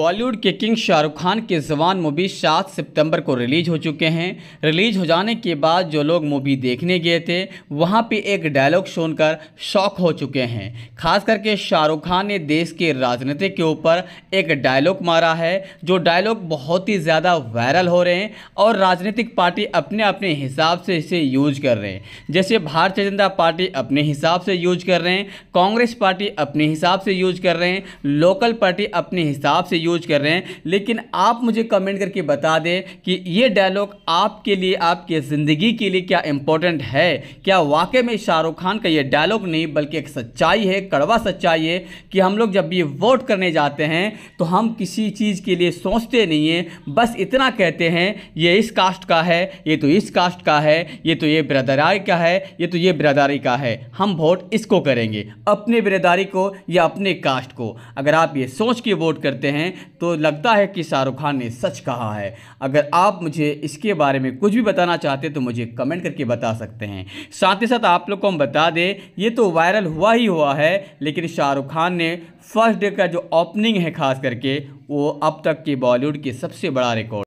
बॉलीवुड के किंग शाहरुख खान के जवान मूवी सात सितंबर को रिलीज हो चुके हैं रिलीज हो जाने के बाद जो लोग मूवी देखने गए थे वहां पे एक डायलॉग सुनकर शॉक हो चुके हैं खास करके शाहरुख खान ने देश के राजनीति के ऊपर एक डायलॉग मारा है जो डायलॉग बहुत ही ज़्यादा वायरल हो रहे हैं और राजनीतिक पार्टी अपने अपने हिसाब से इसे यूज कर रहे हैं जैसे भारतीय जनता पार्टी अपने हिसाब से यूज कर रहे हैं कांग्रेस पार्टी अपने हिसाब से यूज कर रहे हैं लोकल पार्टी अपने हिसाब से यूज यूज कर रहे हैं लेकिन आप मुझे कमेंट करके बता दें कि ये डायलॉग आपके लिए आपके ज़िंदगी के लिए क्या इंपॉर्टेंट है क्या वाकई में शाहरुख खान का ये डायलॉग नहीं बल्कि एक सच्चाई है कड़वा सच्चाई है कि हम लोग जब भी वोट करने जाते हैं तो हम किसी चीज़ के लिए सोचते नहीं हैं बस इतना कहते हैं ये इस कास्ट का है ये तो इस कास्ट का है ये तो ये ब्रदरारी का है ये तो ये ब्रदारी का है हम वोट इसको करेंगे अपने ब्रदारी को या अपने कास्ट को अगर आप ये सोच के वोट करते हैं हैं तो लगता है कि शाहरुख खान ने सच कहा है अगर आप मुझे इसके बारे में कुछ भी बताना चाहते तो मुझे कमेंट करके बता सकते हैं साथ ही साथ आप लोग को हम बता दें ये तो वायरल हुआ ही हुआ है लेकिन शाहरुख खान ने फर्स्ट डे का जो ओपनिंग है खास करके वो अब तक के बॉलीवुड की सबसे बड़ा रिकॉर्ड